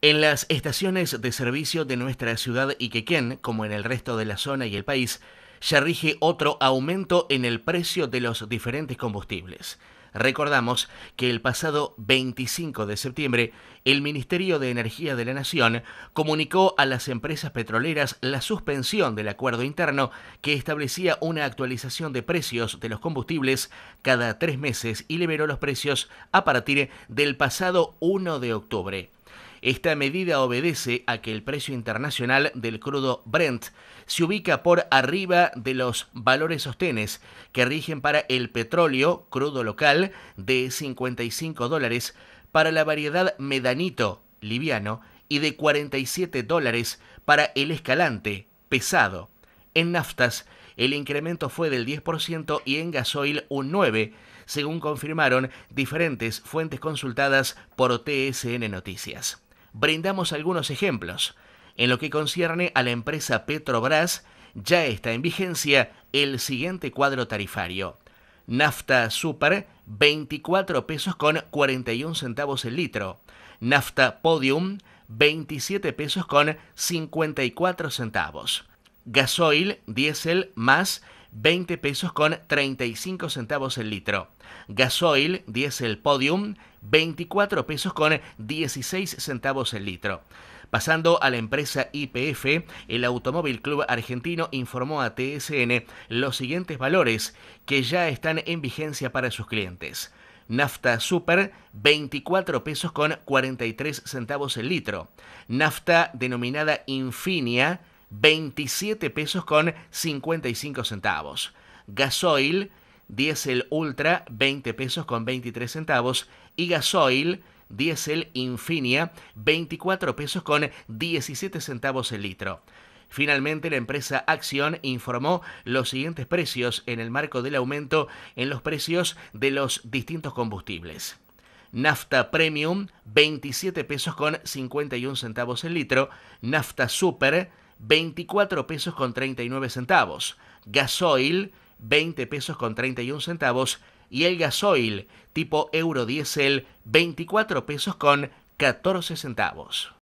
En las estaciones de servicio de nuestra ciudad Iquequén, como en el resto de la zona y el país, ya rige otro aumento en el precio de los diferentes combustibles. Recordamos que el pasado 25 de septiembre, el Ministerio de Energía de la Nación comunicó a las empresas petroleras la suspensión del acuerdo interno que establecía una actualización de precios de los combustibles cada tres meses y liberó los precios a partir del pasado 1 de octubre. Esta medida obedece a que el precio internacional del crudo Brent se ubica por arriba de los valores sostenes que rigen para el petróleo crudo local de 55 dólares, para la variedad medanito liviano y de 47 dólares para el escalante pesado. En naftas, el incremento fue del 10% y en gasoil un 9%, según confirmaron diferentes fuentes consultadas por TSN Noticias brindamos algunos ejemplos. En lo que concierne a la empresa Petrobras, ya está en vigencia el siguiente cuadro tarifario. Nafta Super 24 pesos con 41 centavos el litro. Nafta Podium 27 pesos con 54 centavos. Gasoil, diésel más 20 pesos con 35 centavos el litro. Gasoil, diésel podium, 24 pesos con 16 centavos el litro. Pasando a la empresa IPF, el Automóvil Club Argentino informó a TSN los siguientes valores que ya están en vigencia para sus clientes. Nafta Super, 24 pesos con 43 centavos el litro. Nafta denominada Infinia, 27 pesos con 55 centavos. Gasoil, diésel Ultra, 20 pesos con 23 centavos. Y gasoil, diésel Infinia, 24 pesos con 17 centavos el litro. Finalmente, la empresa Acción informó los siguientes precios en el marco del aumento en los precios de los distintos combustibles. Nafta Premium, 27 pesos con 51 centavos el litro. Nafta Super, 24 pesos con 39 centavos, gasoil 20 pesos con 31 centavos y el gasoil tipo euro 24 pesos con 14 centavos.